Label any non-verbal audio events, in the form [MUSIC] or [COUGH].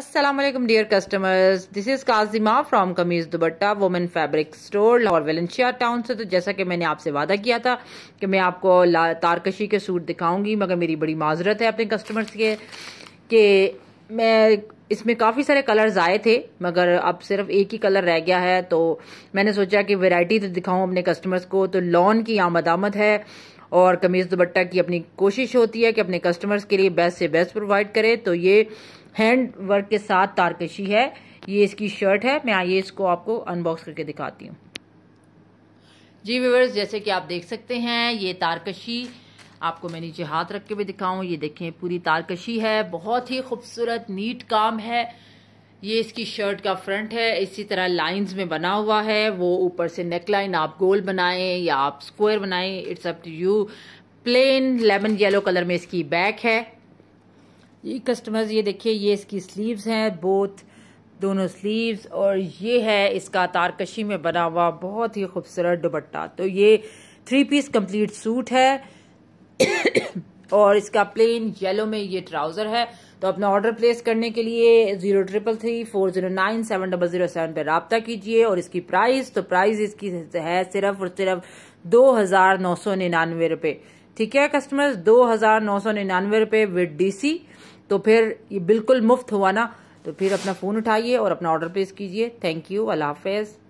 Aslam dear customers this is Kazima from Kameez Dupatta women fabric store Lahore Valencia town से तो जैसा कि मैंने आपसे वादा किया था कि मैं आपको तारकशी के सूट दिखाऊंगी मगर मेरी बड़ी माजरत है अपने कस्टमर्स के कि मैं इसमें काफ़ी सारे कलर्स आए थे मगर अब सिर्फ एक ही कलर रह गया है तो मैंने सोचा कि वैरायटी तो दिखाऊं अपने कस्टमर्स को तो लॉन की आमद आमद है और कमीज़ दुपट्टा की अपनी कोशिश होती है कि अपने कस्टमर्स के लिए बेस्ट से बेस्ट प्रोवाइड करे तो ये हैंड वर्क के साथ तारकशी है ये इसकी शर्ट है मैं आइए इसको आपको अनबॉक्स करके दिखाती हूँ जी व्यूवर्स जैसे कि आप देख सकते हैं ये तारकशी आपको मैं नीचे हाथ रख के भी दिखाऊं ये देखें पूरी तारकशी है बहुत ही खूबसूरत नीट काम है ये इसकी शर्ट का फ्रंट है इसी तरह लाइंस में बना हुआ है वो ऊपर से नेक लाइन आप गोल बनाएं या आप स्क्वायर बनाएं it's up to you plain lemon yellow colour में इसकी बैक है ये कस्टमर्स ये देखिए ये इसकी स्लीव्स हैं बोथ दोनों स्लीव्स और ये है इसका तारकशी में बना हुआ बहुत ही खूबसूरत दुबट्टा तो ये थ्री पीस कंप्लीट सूट है [COUGHS] और इसका प्लेन येलो में ये ट्राउज़र है तो अपना ऑर्डर प्लेस करने के लिए zero triple three four zero nine seven double zero seven पर रबता कीजिए और इसकी प्राइस तो प्राइस इसकी है सिर्फ और सिर्फ दो हजार नौ सौ निन्यानवे रुपए ठीक है कस्टमर्स दो हजार नौ सौ निन्यानवे रुपए विद डीसी तो फिर ये बिल्कुल मुफ्त हुआ ना तो फिर अपना फ़ोन उठाइए और अपना ऑर्डर प्लेस कीजिए थैंक यू अल्लाह हाफिज़